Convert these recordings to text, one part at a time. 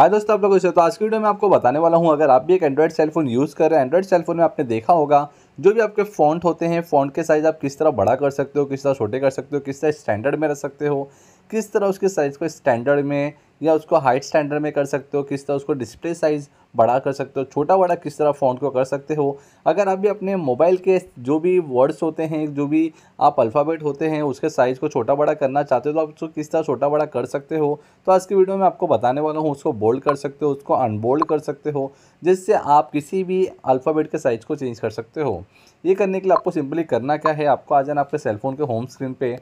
हाय दोस्तों आप लोगों से तो आज की वीडियो में आपको बताने वाला हूँ अगर आप भी एक एंड्रॉइड सेलफोन यूज़ कर रहे हैं एंड्रॉइड सेलफोन में आपने देखा होगा जो भी आपके फ़ॉन्ट होते हैं फ़ॉन्ट के साइज़ आप किस तरह बड़ा कर सकते हो किस तरह छोटे कर सकते हो किस तरह स्टैंडर्ड में रख सकते हो किस तरह उसके साइज़ को स्टैंडर्ड में या उसको हाइट स्टैंडर्ड में कर सकते हो किस तरह उसको डिस्प्ले साइज़ बड़ा कर सकते हो छोटा बड़ा किस तरह फ़ॉन्ट को कर सकते हो अगर आप भी अपने मोबाइल के जो भी वर्ड्स होते हैं जो भी आप अल्फ़ाबेट होते हैं उसके साइज़ को छोटा बड़ा करना चाहते हो तो आप उसको किस तरह छोटा बड़ा कर सकते हो तो आज की वीडियो में आपको बताने वाला हूँ उसको बोल्ड कर सकते हो उसको अनबोल्ड कर सकते हो जिससे आप किसी भी अल्फ़ाबेट के साइज़ को चेंज कर सकते हो ये करने के लिए आपको सिंपली करना क्या है आपको आ जाना आपके सेलफोन के होम स्क्रीन पर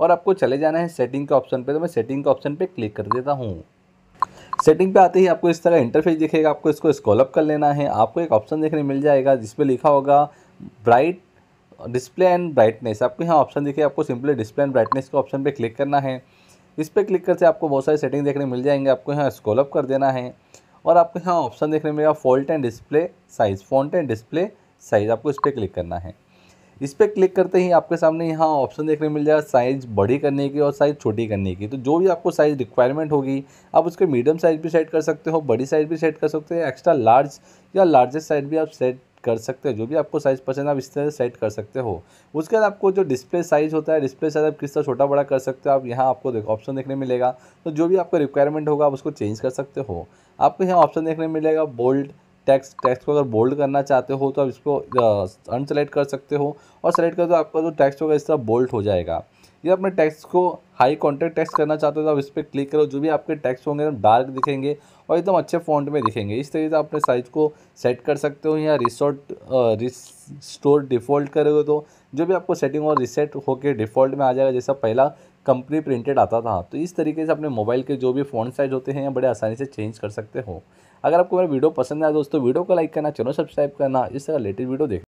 और आपको चले जाना है सेटिंग के ऑप्शन पे तो मैं सेटिंग के ऑप्शन पे क्लिक कर देता हूँ सेटिंग पे आते ही आपको इस तरह इंटरफेस दिखेगा आपको इसको स्कॉलअप कर लेना है आपको एक ऑप्शन देखने मिल जाएगा जिसपे लिखा होगा ब्राइट डिस्प्ले एंड ब्राइटनेस आपको यहाँ ऑप्शन दिखेगा आपको सिंपली डिस्प्ले एंड ब्राइटनेस के ऑप्शन पर क्लिक करना है इस पर क्लिक करके आपको बहुत सारी सेटिंग देखने मिल जाएंगे आपको यहाँ स्कॉलअप कर देना है और आपको यहाँ ऑप्शन देखने मिलेगा font and display size font and display size आपको इस पर क्लिक करना है इस पर क्लिक करते ही आपके सामने यहाँ ऑप्शन देखने मिल जाएगा साइज़ बड़ी करने की और साइज़ छोटी करने की तो जो भी आपको साइज़ रिक्वायरमेंट होगी आप उसके मीडियम साइज़ भी सेट कर सकते हो बड़ी साइज़ भी सेट कर सकते हो एक्स्ट्रा लार्ज या लार्जेस्ट साइज़ भी आप सेट कर सकते हो जो भी आपको साइज़ पसंद आप इस तरह सेट कर सकते हो उसके बाद आपको जो डिस्प्ले साइज़ होता है डिस्प्ले साइज़ आप किस तरह छोटा बड़ा कर सकते हो आप यहाँ आपको देखो ऑप्शन देखने मिलेगा तो जो भी आपका रिक्वायरमेंट होगा आप उसको चेंज कर सकते हो आपको यहाँ ऑप्शन देखने मिलेगा बोल्ड टैक्स टैक्स को अगर बोल्ड करना चाहते हो तो आप इसको अनसेलेक्ट कर सकते हो और सेलेक्ट कर तो आपका जो टैक्स होगा इस तरह बोल्ड हो जाएगा या अपने टैक्स को हाई कॉन्टेक्ट टैक्स करना चाहते हो तो आप इस पर क्लिक करो जो भी आपके टैक्स होंगे एकदम डार्क दिखेंगे और एकदम अच्छे फॉन्ट में दिखेंगे इस तरीके से आप अपने साइज को सेट कर सकते हो या रिसोर्ट रिस्टोर डिफ़ॉल्ट करोगे तो जो भी आपको सेटिंग और रिसेट होकर डिफ़ॉल्ट में आ जाएगा जैसा पहला कंपनी प्रिंटेड आता था तो इस तरीके से अपने मोबाइल के जो भी फ़ॉन्ट साइज होते हैं बड़े आसानी से चेंज कर सकते हो अगर आपको मेरा वीडियो पसंद आया दोस्तों वीडियो को लाइक करना चैनल सब्सक्राइब करना इस तरह लेटेस्ट वीडियो देख